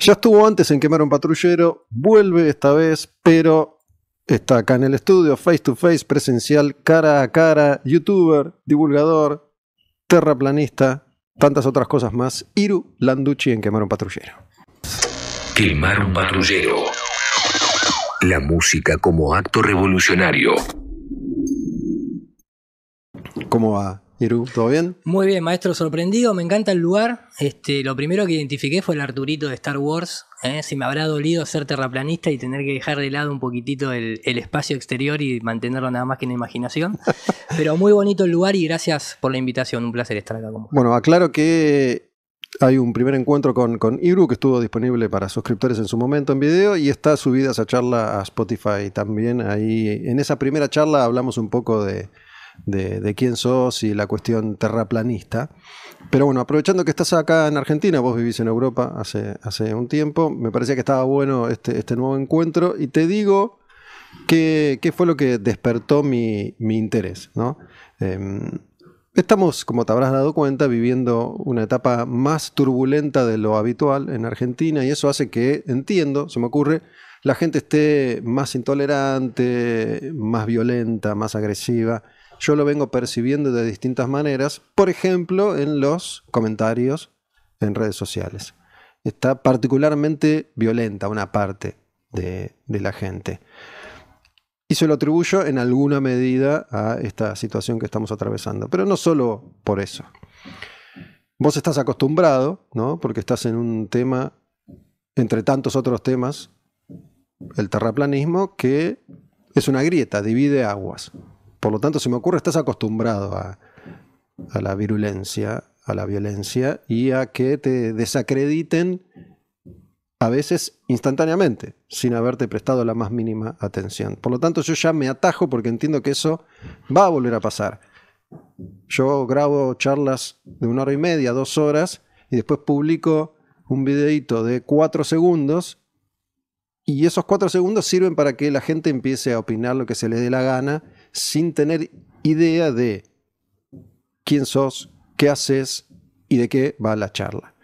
Ya estuvo antes en Quemar un Patrullero, vuelve esta vez, pero está acá en el estudio, face to face, presencial, cara a cara, youtuber, divulgador, terraplanista, tantas otras cosas más. Iru Landucci en Quemar un Patrullero. Quemar un Patrullero. La música como acto revolucionario. ¿Cómo va? Iru, ¿todo bien? Muy bien, maestro, sorprendido, me encanta el lugar. Este, lo primero que identifiqué fue el Arturito de Star Wars. ¿eh? Si me habrá dolido ser terraplanista y tener que dejar de lado un poquitito el, espacio exterior y mantenerlo nada más que en la imaginación. Pero muy bonito el lugar y gracias por la invitación, un placer estar acá con vos. Bueno, aclaro que hay un primer encuentro con, con, Iru que estuvo disponible para suscriptores en su momento en video y está subida esa charla a Spotify también. Ahí en esa primera charla hablamos un poco de, de, quién sos y la cuestión terraplanista. Pero bueno, aprovechando que estás acá en Argentina, vos vivís en Europa hace, hace un tiempo, me parecía que estaba bueno este, este nuevo encuentro y te digo qué, qué fue lo que despertó mi, interés. ¿no? Em, estamos, como te habrás dado cuenta, viviendo una etapa más turbulenta de lo habitual en Argentina y eso hace que, entiendo, se me ocurre, la gente esté más intolerante, más violenta, más agresiva. Yo lo vengo percibiendo de distintas maneras, por ejemplo, en los comentarios en redes sociales. Está particularmente violenta una parte de, la gente. Y se lo atribuyo en alguna medida a esta situación que estamos atravesando. Pero no solo por eso. Vos estás acostumbrado, ¿no? Porque estás en un tema, entre tantos otros temas, el terraplanismo, que es una grieta, divide aguas. Por lo tanto, se me ocurre, estás acostumbrado a, a la virulencia, a la violencia y a que te desacrediten a veces instantáneamente, sin haberte prestado la más mínima atención. Por lo tanto, yo ya me atajo porque entiendo que eso va a volver a pasar. Yo grabo charlas de una hora y media, dos horas, y después publico un videito de cuatro segundos, y esos cuatro segundos sirven para que la gente empiece a opinar lo que se le dé la gana sin tener idea de quién sos, qué haces y de qué va la charla.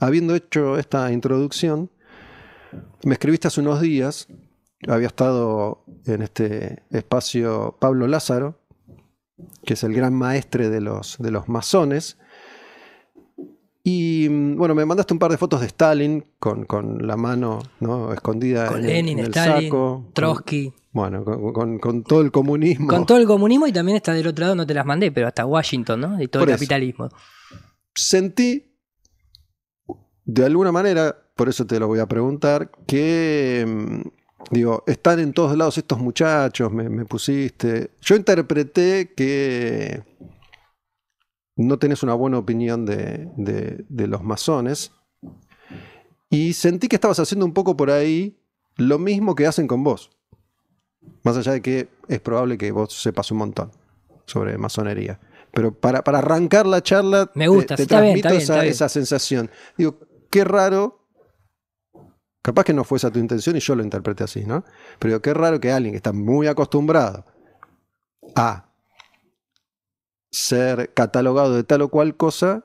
Habiendo hecho esta introducción, me escribiste hace unos días, había estado en este espacio Pablo Lázaro, que es el gran maestre de los, de los masones, y mm, bueno, me mandaste un par de fotos de Stalin con, la mano escondida con en, Lenin, Stalin, Trotsky. Bueno, con, todo el comunismo. Con todo el comunismo y también está del otro lado, no te las mandé, pero hasta Washington, ¿no? Y todo el capitalismo. Sentí, de alguna manera, por eso te lo voy a preguntar, que, mm, digo, están en todos lados estos muchachos, me pusiste. Yo interpreté que no tenés una buena opinión de, los masones. Y sentí que estabas haciendo un poco por ahí lo mismo que hacen con vos. Más allá de que es probable que vos sepas un montón sobre masonería. Pero para, arrancar la charla, me gusta, te, transmito esa, sensación. Digo, qué raro. Capaz que no fuese a tu intención y yo lo interpreté así, ¿no? Pero qué raro que alguien que está muy acostumbrado a ser catalogado de tal o cual cosa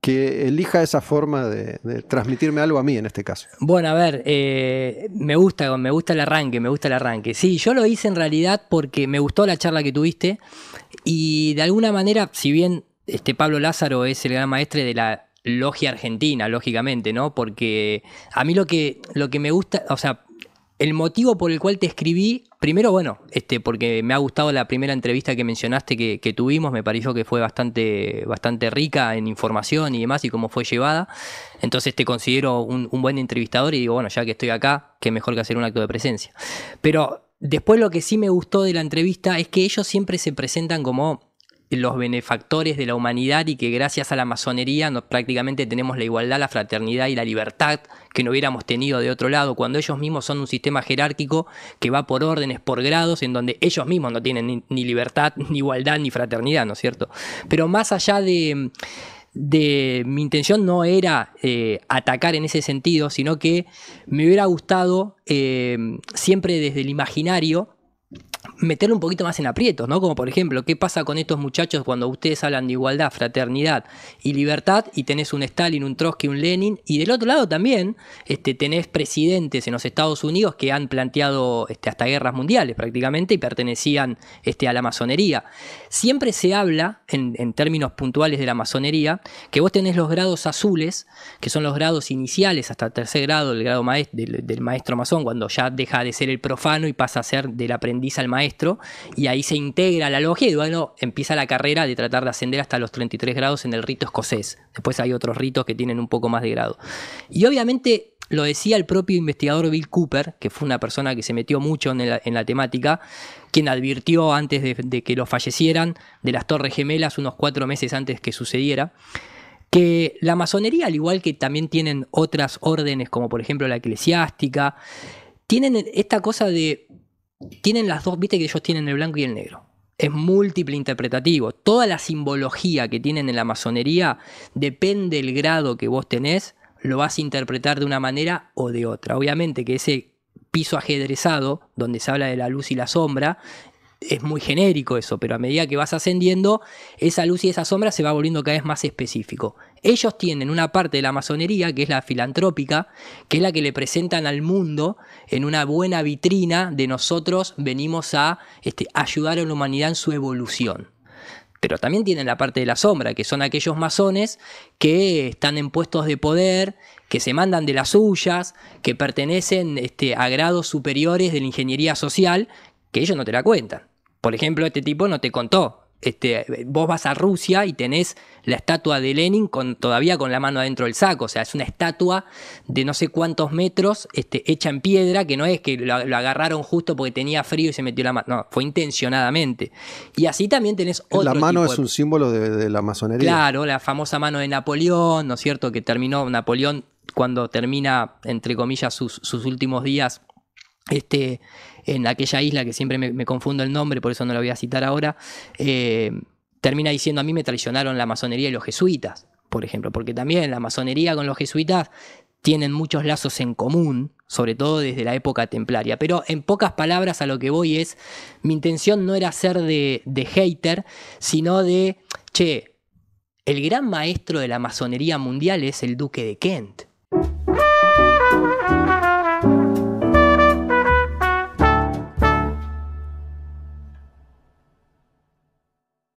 que elija esa forma de, transmitirme algo a mí en este caso. Bueno, a ver, eh, me gusta, me gusta el arranque, me gusta el arranque. Sí, yo lo hice en realidad porque me gustó la charla que tuviste y de alguna manera, si bien este Pablo Lázaro es el gran maestre de la logia argentina, lógicamente, ¿no? Porque a mí lo que, lo que me gusta, o sea, el motivo por el cual te escribí, primero, bueno, este, porque me ha gustado la primera entrevista que mencionaste que, tuvimos, me pareció que fue bastante, bastante rica en información y demás y cómo fue llevada. Entonces te considero un, un buen entrevistador y digo, bueno, ya que estoy acá, qué mejor que hacer un acto de presencia. Pero después lo que sí me gustó de la entrevista es que ellos siempre se presentan como los benefactores de la humanidad y que gracias a la masonería prácticamente tenemos la igualdad, la fraternidad y la libertad que no hubiéramos tenido de otro lado, cuando ellos mismos son un sistema jerárquico que va por órdenes, por grados, en donde ellos mismos no tienen ni, libertad, ni igualdad, ni fraternidad, ¿no es cierto? Pero más allá de, mi intención no era eh, atacar en ese sentido, sino que me hubiera gustado eh, siempre desde el imaginario meterlo un poquito más en aprietos, ¿no? Como por ejemplo, ¿qué pasa con estos muchachos cuando ustedes hablan de igualdad, fraternidad y libertad y tenés un Stalin, un Trotsky, un Lenin? Y del otro lado también este, tenés presidentes en los Estados Unidos que han planteado este, hasta guerras mundiales prácticamente y pertenecían este, a la masonería. Siempre se habla, en, términos puntuales de la masonería, que vos tenés los grados azules, que son los grados iniciales hasta tercer grado, el grado del, del maestro masón, cuando ya deja de ser el profano y pasa a ser del aprendiz al maestro y ahí se integra la logia y bueno, empieza la carrera de tratar de ascender hasta los 33 grados en el rito escocés. Después hay otros ritos que tienen un poco más de grado. Y obviamente lo decía el propio investigador Bill Cooper, que fue una persona que se metió mucho en la, temática, quien advirtió antes de, de, que los fallecieran de las Torres Gemelas, unos cuatro meses antes que sucediera, que la masonería, al igual que también tienen otras órdenes, como por ejemplo la eclesiástica, tienen esta cosa de tienen las dos, viste que ellos tienen el blanco y el negro. Es múltiple interpretativo. Toda la simbología que tienen en la masonería depende del grado que vos tenés, lo vas a interpretar de una manera o de otra. Obviamente que ese piso ajedrezado, donde se habla de la luz y la sombra, es muy genérico eso, pero a medida que vas ascendiendo, esa luz y esa sombra se va volviendo cada vez más específico. Ellos tienen una parte de la masonería, que es la filantrópica, que es la que le presentan al mundo en una buena vitrina de nosotros venimos a este, ayudar a la humanidad en su evolución. Pero también tienen la parte de la sombra, que son aquellos masones que están en puestos de poder, que se mandan de las suyas, que pertenecen este, a grados superiores de la ingeniería social, que ellos no te la cuentan. Por ejemplo, este tipo no te contó este, vos vas a Rusia y tenés la estatua de Lenin con, todavía con la mano adentro del saco. O sea, es una estatua de no sé cuántos metros este, hecha en piedra, que no es que lo, agarraron justo porque tenía frío y se metió la mano. No, fue intencionadamente. Y así también tenés otro. La mano es un símbolo de, la masonería. Claro, la famosa mano de Napoleón, ¿no es cierto? Que terminó Napoleón cuando termina, entre comillas, sus últimos días este, en aquella isla que siempre me, confundo el nombre, por eso no la voy a citar ahora, eh, termina diciendo a mí me traicionaron la masonería y los jesuitas, por ejemplo, porque también la masonería con los jesuitas tienen muchos lazos en común, sobre todo desde la época templaria. Pero en pocas palabras a lo que voy es, mi intención no era ser de, de hater, sino de, che, el gran maestro de la masonería mundial es el duque de Kent.